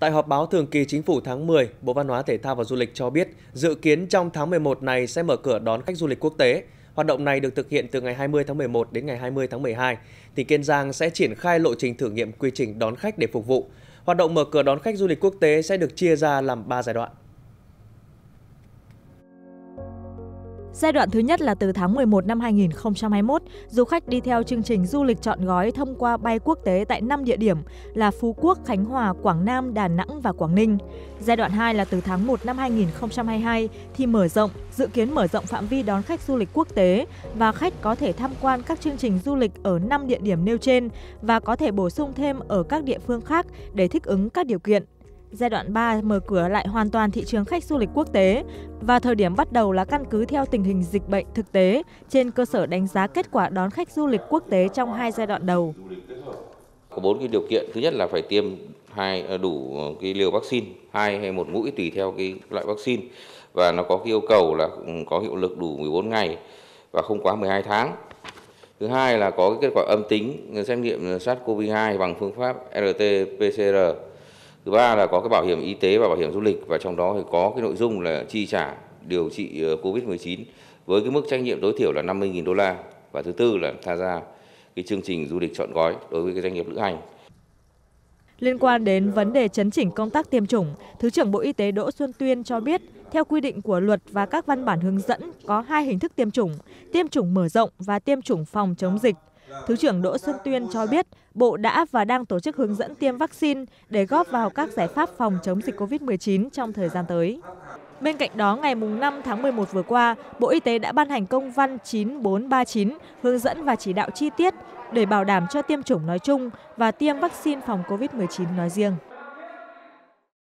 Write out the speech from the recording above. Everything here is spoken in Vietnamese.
Tại họp báo thường kỳ chính phủ tháng 10, Bộ Văn hóa Thể thao và Du lịch cho biết dự kiến trong tháng 11 này sẽ mở cửa đón khách du lịch quốc tế. Hoạt động này được thực hiện từ ngày 20 tháng 11 đến ngày 20 tháng 12. Tỉnh Kiên Giang sẽ triển khai lộ trình thử nghiệm quy trình đón khách để phục vụ. Hoạt động mở cửa đón khách du lịch quốc tế sẽ được chia ra làm 3 giai đoạn. Giai đoạn thứ nhất là từ tháng 11 năm 2021, du khách đi theo chương trình du lịch chọn gói thông qua bay quốc tế tại 5 địa điểm là Phú Quốc, Khánh Hòa, Quảng Nam, Đà Nẵng và Quảng Ninh. Giai đoạn 2 là từ tháng 1 năm 2022 thì mở rộng, dự kiến mở rộng phạm vi đón khách du lịch quốc tế và khách có thể tham quan các chương trình du lịch ở 5 địa điểm nêu trên và có thể bổ sung thêm ở các địa phương khác để thích ứng các điều kiện. Giai đoạn 3 mở cửa lại hoàn toàn thị trường khách du lịch quốc tế và thời điểm bắt đầu là căn cứ theo tình hình dịch bệnh thực tế trên cơ sở đánh giá kết quả đón khách du lịch quốc tế trong hai giai đoạn đầu. Có bốn cái điều kiện. Thứ nhất là phải tiêm hai à, đủ cái liều vaccine, hai hay một mũi tùy theo cái loại vaccine và nó có cái yêu cầu là có hiệu lực đủ 14 ngày và không quá 12 tháng. Thứ hai là có cái kết quả âm tính xét nghiệm SARS-CoV-2 bằng phương pháp RT-PCR thứ ba là có cái bảo hiểm y tế và bảo hiểm du lịch và trong đó thì có cái nội dung là chi trả điều trị ờ, covid 19 với cái mức trách nhiệm tối thiểu là 50.000 đô la và thứ tư là tham gia cái chương trình du lịch chọn gói đối với cái doanh nghiệp lữ hành. Liên quan đến vấn đề chấn chỉnh công tác tiêm chủng, Thứ trưởng Bộ Y tế Đỗ Xuân Tuyên cho biết, theo quy định của luật và các văn bản hướng dẫn, có hai hình thức tiêm chủng, tiêm chủng mở rộng và tiêm chủng phòng chống dịch thứ trưởng Đỗ Xuân Tuyên cho biết Bộ đã và đang tổ chức hướng dẫn tiêm vaccine để góp vào các giải pháp phòng chống dịch COVID-19 trong thời gian tới. Bên cạnh đó, ngày 5 tháng 11 vừa qua, Bộ Y tế đã ban hành công văn 9439 hướng dẫn và chỉ đạo chi tiết để bảo đảm cho tiêm chủng nói chung và tiêm vaccine phòng COVID-19 nói riêng.